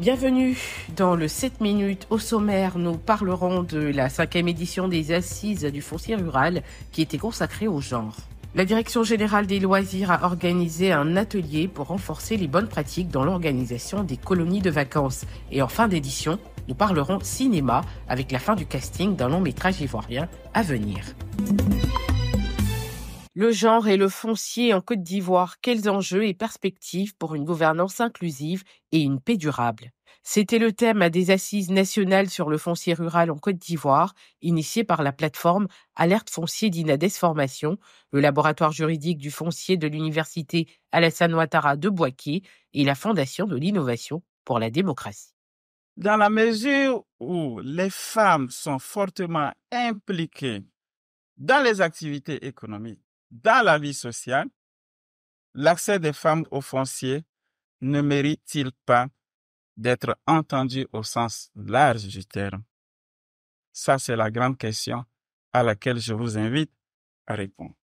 Bienvenue dans le 7 minutes. Au sommaire, nous parlerons de la cinquième édition des Assises du foncier rural qui était consacrée au genre. La Direction générale des loisirs a organisé un atelier pour renforcer les bonnes pratiques dans l'organisation des colonies de vacances. Et en fin d'édition, nous parlerons cinéma avec la fin du casting d'un long métrage ivoirien à venir. Le genre et le foncier en Côte d'Ivoire, quels enjeux et perspectives pour une gouvernance inclusive et une paix durable C'était le thème à des assises nationales sur le foncier rural en Côte d'Ivoire, initiées par la plateforme Alerte foncier d'Inades Formation, le laboratoire juridique du foncier de l'université Alassane Ouattara de Boaké et la Fondation de l'innovation pour la démocratie. Dans la mesure où les femmes sont fortement impliquées dans les activités économiques, dans la vie sociale, l'accès des femmes au foncier ne mérite-t-il pas d'être entendu au sens large du terme Ça, c'est la grande question à laquelle je vous invite à répondre.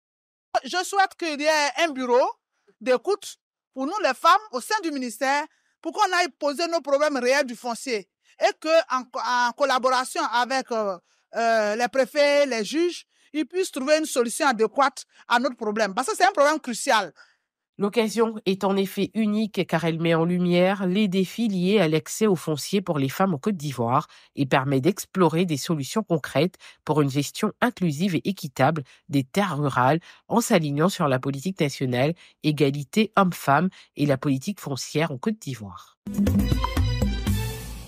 Je souhaite qu'il y ait un bureau d'écoute pour nous les femmes au sein du ministère pour qu'on aille poser nos problèmes réels du foncier et que en, collaboration avec euh, euh, les préfets, les juges, ils puissent trouver une solution adéquate à notre problème. Parce que c'est un problème crucial. L'occasion est en effet unique car elle met en lumière les défis liés à l'accès au foncier pour les femmes en Côte d'Ivoire et permet d'explorer des solutions concrètes pour une gestion inclusive et équitable des terres rurales en s'alignant sur la politique nationale égalité hommes-femmes et la politique foncière en Côte d'Ivoire.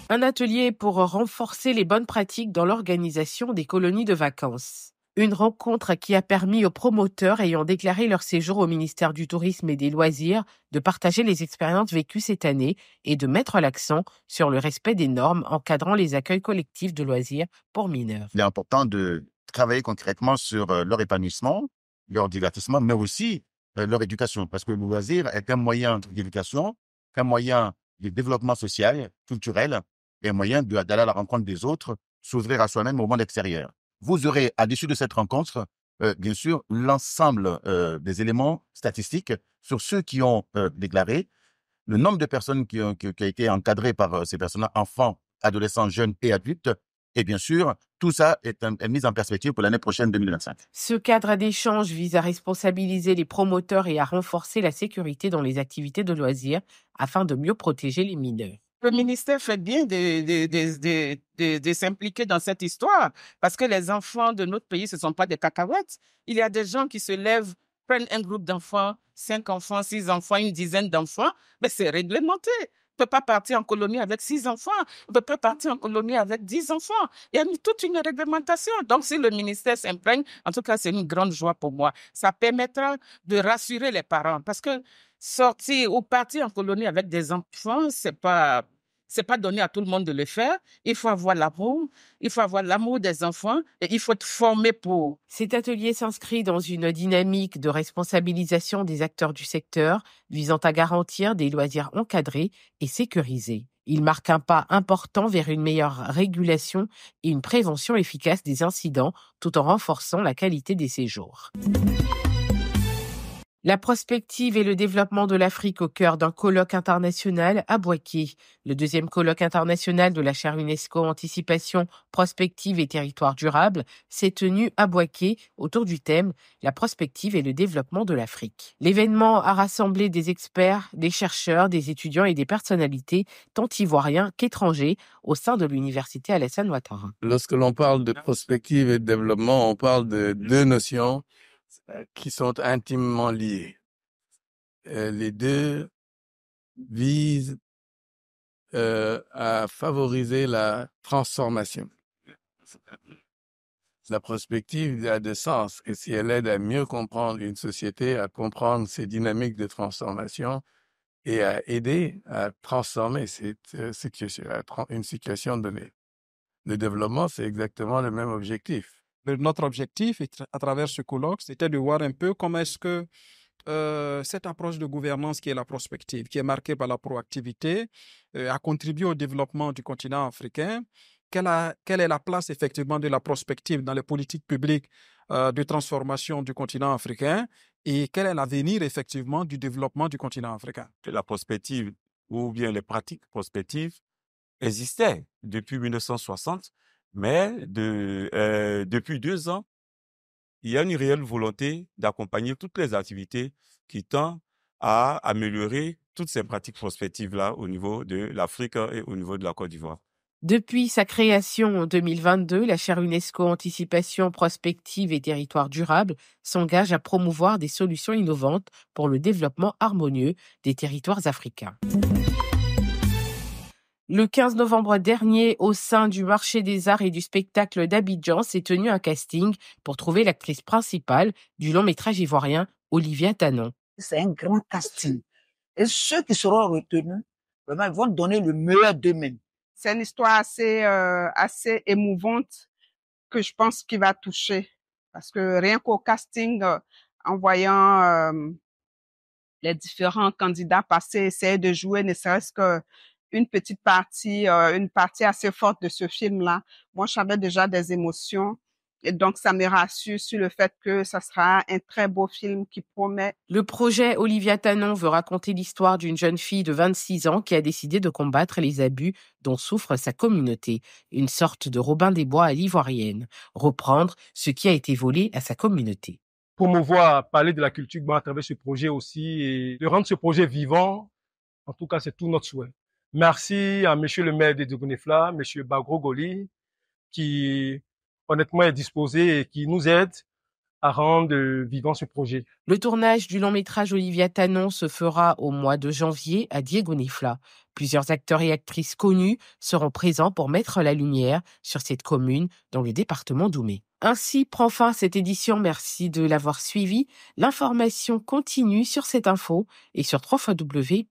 Un atelier pour renforcer les bonnes pratiques dans l'organisation des colonies de vacances. Une rencontre qui a permis aux promoteurs ayant déclaré leur séjour au ministère du Tourisme et des Loisirs de partager les expériences vécues cette année et de mettre l'accent sur le respect des normes encadrant les accueils collectifs de loisirs pour mineurs. Il est important de travailler concrètement sur euh, leur épanouissement, leur divertissement, mais aussi euh, leur éducation, parce que le loisir est un moyen d'éducation, un moyen de développement social, culturel, et un moyen d'aller à la rencontre des autres, s'ouvrir à soi-même au monde extérieur vous aurez à l'issue de cette rencontre, euh, bien sûr, l'ensemble euh, des éléments statistiques sur ceux qui ont euh, déclaré, le nombre de personnes qui, ont, été encadrées par ces personnes enfants, adolescents, jeunes et adultes, et bien sûr, tout ça est mis en perspective pour l'année prochaine 2025. Ce cadre d'échange vise à responsabiliser les promoteurs et à renforcer la sécurité dans les activités de loisirs afin de mieux protéger les mineurs le ministère fait bien de, de, de, de s'impliquer dans cette histoire parce que les enfants de notre pays, ce ne sont pas des cacahuètes. Il y a des gens qui se lèvent, prennent un groupe d'enfants, cinq enfants, six enfants, une dizaine d'enfants, mais c'est réglementé. On ne peut pas partir en colonie avec six enfants, on ne peut pas partir en colonie avec dix enfants. Il y a toute une réglementation. Donc, si le ministère s'imprègne, en tout cas, c'est une grande joie pour moi. Ça permettra de rassurer les parents parce que sortir ou partir en colonie avec des enfants, c'est pas pas donné à tout le monde de le faire. Il faut avoir l'amour, il faut avoir l'amour des enfants et il faut être formé pour. Cet atelier s'inscrit dans une dynamique de responsabilisation des acteurs du secteur visant à garantir des loisirs encadrés et sécurisés. Il marque un pas important vers une meilleure régulation et une prévention efficace des incidents tout en renforçant la qualité des séjours. La prospective et le développement de l'Afrique au cœur d'un colloque international à Boaké. Le deuxième colloque international de la chaire UNESCO Anticipation, Prospective et Territoire durable s'est tenu à Boaké autour du thème La prospective et le développement de l'Afrique. L'événement a rassemblé des experts, des chercheurs, des étudiants et des personnalités, tant ivoiriens qu'étrangers, au sein de l'université Alassane Ouattara. Lorsque l'on parle de prospective et de développement, on parle de deux notions euh, qui sont intimement liés. Euh, les deux visent euh, à favoriser la transformation. La prospective a de sens et si elle aide à mieux comprendre une société, à comprendre ses dynamiques de transformation et à aider à transformer une situation donnée. Le développement, c'est exactement le même objectif notre objectif à travers ce colloque, c'était de voir un peu comment est-ce que euh, cette approche de gouvernance qui est la prospective, qui est marquée par la proactivité, euh, a contribué au développement du continent africain. Quelle, est la place effectivement de la prospective dans les politiques publiques euh, de transformation du continent africain et quel est l'avenir effectivement du développement du continent africain La prospective ou bien les pratiques prospectives existaient depuis 1960 mais euh, depuis deux ans, il y a une réelle volonté d'accompagner toutes les activités qui tendent à améliorer toutes ces pratiques prospectives-là au niveau de l'Afrique et au niveau de la Côte d'Ivoire. Depuis sa création en 2022, la chaire UNESCO Anticipation, Prospective et Territoire durable s'engage à promouvoir des solutions innovantes pour le développement harmonieux des territoires africains. Le 15 novembre dernier, au sein du marché des arts et du spectacle d'Abidjan, s'est tenu un casting pour trouver l'actrice principale du long métrage ivoirien Olivia Tanon. C'est un grand casting. Et ceux qui seront retenus, vraiment, ils vont donner le meilleur d'eux-mêmes. C'est une histoire assez, euh, assez émouvante que je pense qu'il va toucher. Parce que rien qu'au casting, euh, en voyant euh, les différents candidats passer, essayer de jouer, ne serait-ce que une petite partie, euh, une partie assez forte de ce film-là. Moi, j'avais déjà des émotions. Et donc, ça me rassure sur le fait que ça sera un très beau film qui promet. Le projet Olivia Tanon veut raconter l'histoire d'une jeune fille de 26 ans qui a décidé de combattre les abus dont souffre sa communauté. Une sorte de Robin des Bois à l'ivoirienne. Reprendre ce qui a été volé à sa communauté. Promouvoir, parler de la culture à travers ce projet aussi et de rendre ce projet vivant. En tout cas, c'est tout notre souhait. Merci à Monsieur le maire de Dugunifla, Monsieur Bagro Goli, qui honnêtement est disposé et qui nous aide à rendre vivant ce projet. Le tournage du long métrage Olivia Tanon se fera au mois de janvier à Diego Nifla. Plusieurs acteurs et actrices connus seront présents pour mettre la lumière sur cette commune dans le département d'Oumé. Ainsi prend fin cette édition. Merci de l'avoir suivi. L'information continue sur cette info et sur www.setinfo.ci